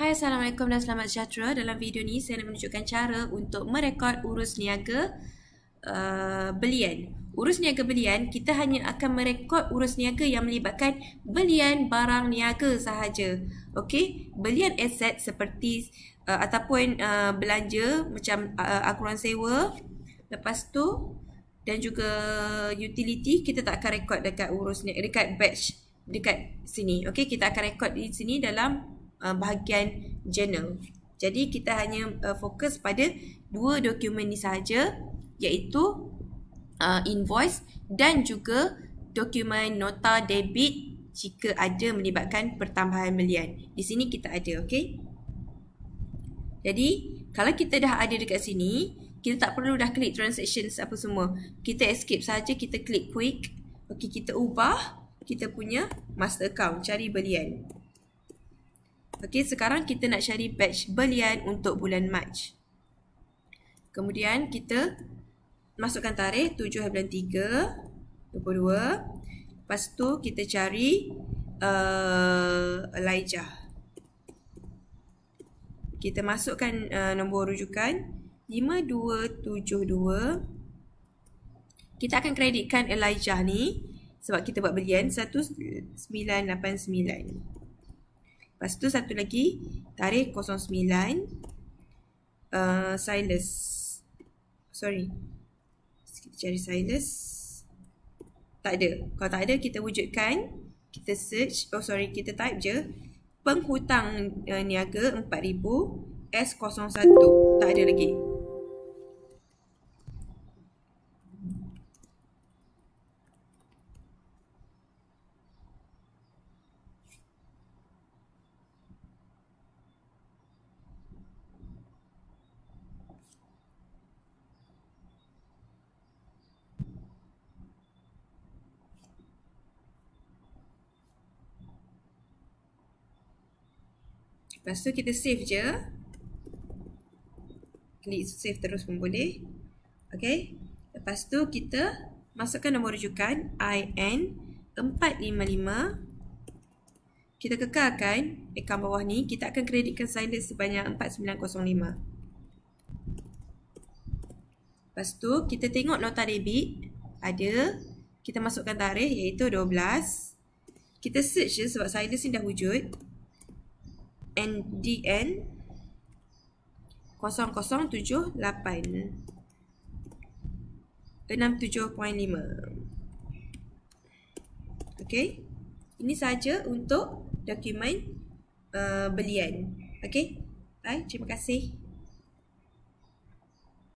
Hai Assalamualaikum dan selamat sejahtera Dalam video ni saya nak menunjukkan cara untuk merekod urus niaga uh, belian Urus niaga belian, kita hanya akan merekod urus niaga yang melibatkan belian barang niaga sahaja Okay, belian aset seperti uh, ataupun uh, belanja macam uh, akuran sewa Lepas tu dan juga utility kita tak akan rekod dekat urus ni dekat batch dekat sini okey kita akan rekod di sini dalam Uh, bahagian journal. Jadi kita hanya uh, fokus pada dua dokumen ni saja, iaitu uh, invoice dan juga dokumen nota debit jika ada melibatkan pertambahan belian. Di sini kita ada, okey? Jadi, kalau kita dah ada dekat sini, kita tak perlu dah klik transactions apa semua. Kita escape saja, kita klik quick. Okey, kita ubah kita punya master account, cari belian. Okey, sekarang kita nak cari batch belian untuk bulan Mac. Kemudian kita masukkan tarikh 7 bulan 3 22. Lepas tu kita cari uh, Elijah. Kita masukkan uh, nombor rujukan 5272. Kita akan kreditkan Elijah ni sebab kita buat belian 1989. Lepas tu satu lagi tarikh 09 uh, Silas. Sorry. Kita cari Silas. Tak ada. Kalau tak ada kita wujudkan. Kita search. Oh sorry kita type je. Penghutang uh, niaga 4000 S01. Tak ada lagi. Lepas tu kita save je. Klik save terus pun boleh. Okay. Lepas tu kita masukkan nombor rujukan IN455. Kita kekalkan akaun bawah ni. Kita akan kreditkan Zainet sebanyak 4905. Lepas tu kita tengok nota debit. Ada. Kita masukkan tarikh iaitu 12. Kita search je sebab Zainet ni dah wujud. NDN 0078 67.5 Okay Ini saja untuk dokumen uh, belian Okay Bye, terima kasih